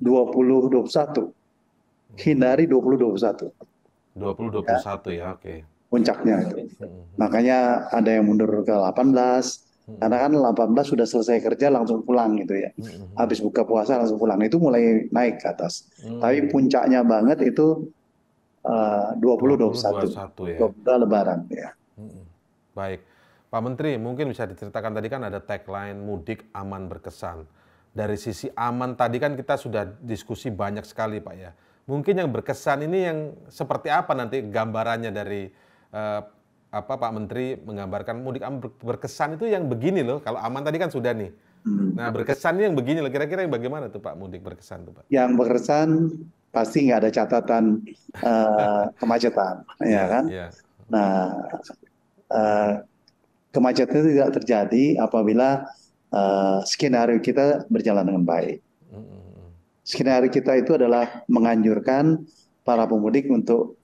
2021. Hindari 2021. 2021 ya, ya oke. Okay. Puncaknya itu. Makanya ada yang mundur ke 18, karena kan 18 sudah selesai kerja langsung pulang gitu ya. Habis buka puasa langsung pulang. Itu mulai naik ke atas. Tapi puncaknya banget itu uh, 2021. 2021 ya. lebaran ya. Baik. Pak Menteri, mungkin bisa diceritakan tadi kan ada tagline mudik aman berkesan dari sisi aman tadi kan kita sudah diskusi banyak sekali Pak ya. Mungkin yang berkesan ini yang seperti apa nanti gambarannya dari eh, apa Pak Menteri menggambarkan mudik aman berkesan itu yang begini loh. Kalau aman tadi kan sudah nih. Hmm. Nah berkesan yang begini loh. Kira-kira yang bagaimana tuh Pak mudik berkesan tuh Pak? Yang berkesan pasti nggak ada catatan uh, kemacetan, ya iya, kan? Yeah. Nah uh, kemacetan tidak terjadi apabila Eh, skenario kita berjalan dengan baik. Skenario kita itu adalah menganjurkan para pemudik untuk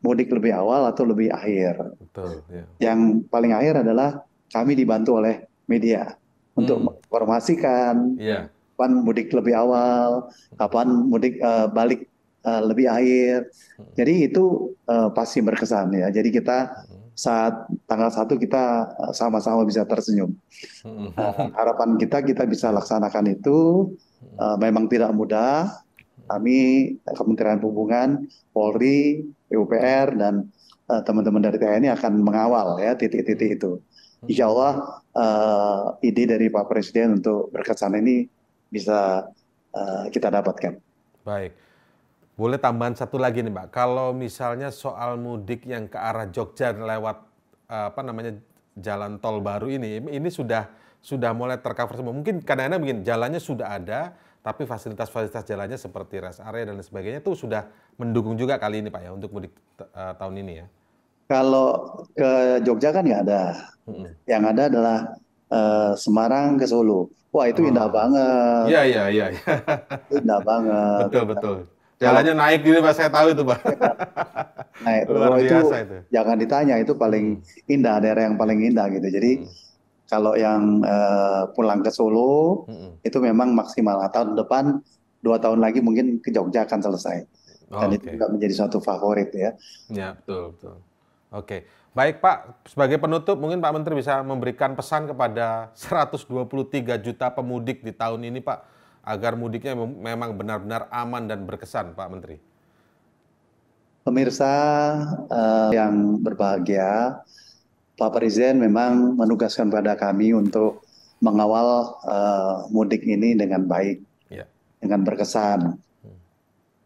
mudik lebih awal atau lebih akhir. Betul, ya. Yang paling akhir adalah kami dibantu oleh media hmm. untuk menginformasikan yeah. kapan mudik lebih awal, kapan mudik uh, balik uh, lebih akhir. Hmm. Jadi itu uh, pasti berkesan ya. Jadi kita hmm saat tanggal satu kita eh, sama-sama bisa tersenyum. Uh, harapan kita kita bisa laksanakan itu hmm. eh, memang tidak mudah. Kami Kementerian Perhubungan, Polri, PUPR dan eh, teman-teman dari TNI akan mengawal ya titik-titik itu. Hmm. Insya Allah ide dari Pak Presiden untuk berkesan ini bisa kita dapatkan. Baik. Boleh tambahan satu lagi nih Mbak, kalau misalnya soal mudik yang ke arah Jogja lewat eh, apa namanya jalan tol baru ini, ini sudah sudah mulai tercover semua. Mungkin karena kadang begini, jalannya sudah ada, tapi fasilitas-fasilitas jalannya seperti rest area dan sebagainya itu sudah mendukung juga kali ini Pak ya untuk mudik eh, tahun ini ya. Kalau ke Jogja kan nggak ada, yang ada adalah uh, Semarang ke Solo. Wah itu oh. indah banget. Iya iya iya. iya. Indah banget. Betul betul jalannya naik gitu pak saya tahu itu pak iya, naik Luar oh, itu, itu jangan ditanya itu paling hmm. indah daerah yang paling indah gitu jadi hmm. kalau yang uh, pulang ke Solo hmm. itu memang maksimal nah, tahun depan dua tahun lagi mungkin ke Jogja akan selesai oh, dan okay. itu juga menjadi suatu favorit ya ya betul betul oke okay. Baik Pak, sebagai penutup mungkin Pak Menteri bisa memberikan pesan kepada 123 juta pemudik di tahun ini Pak agar mudiknya memang benar-benar aman dan berkesan, Pak Menteri? Pemirsa uh, yang berbahagia, Pak Presiden memang menugaskan pada kami untuk mengawal uh, mudik ini dengan baik, ya. dengan berkesan.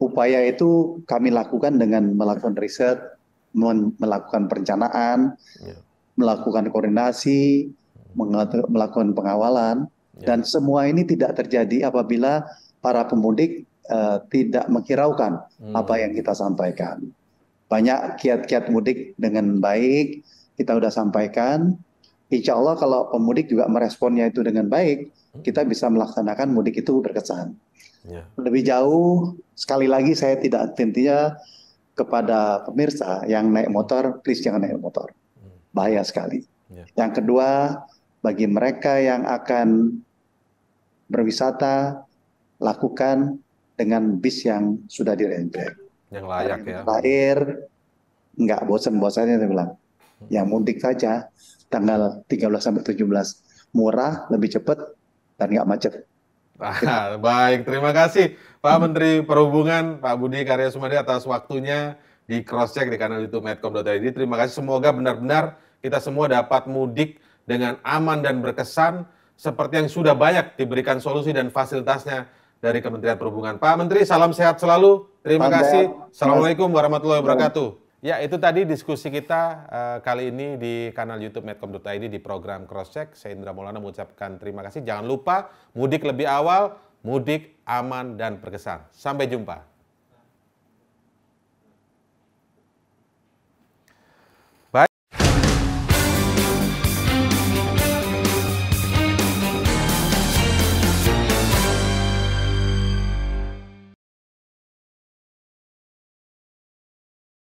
Upaya itu kami lakukan dengan melakukan riset, melakukan perencanaan, ya. melakukan koordinasi, melakukan pengawalan, Ya. Dan semua ini tidak terjadi apabila para pemudik uh, tidak menghiraukan hmm. apa yang kita sampaikan. Banyak kiat-kiat mudik dengan baik kita sudah sampaikan. Insya Allah kalau pemudik juga meresponnya itu dengan baik, hmm. kita bisa melaksanakan mudik itu berkesan. Ya. Lebih jauh, sekali lagi saya tidak tentunya kepada pemirsa yang naik motor, please jangan naik motor, hmm. bahaya sekali. Ya. Yang kedua, bagi mereka yang akan berwisata lakukan dengan bis yang sudah dirembek. Yang layak Karena ya. Lahir nggak bosan-bosannya saya bilang. Yang mudik saja tanggal 13 sampai 17 murah, lebih cepat dan nggak macet. Ah, baik, terima kasih Pak Menteri Perhubungan Pak Budi Karya Sumadi atas waktunya di cross check di kanal YouTube medcom.id. Terima kasih. Semoga benar-benar kita semua dapat mudik dengan aman dan berkesan seperti yang sudah banyak diberikan solusi dan fasilitasnya dari Kementerian Perhubungan. Pak Menteri, salam sehat selalu. Terima Anda, kasih. Assalamualaikum warahmatullahi wabarakatuh. Ya, itu tadi diskusi kita uh, kali ini di kanal YouTube medcom.id di program Crosscheck. Saya Indra Maulana mengucapkan terima kasih. Jangan lupa mudik lebih awal, mudik aman dan berkesan. Sampai jumpa.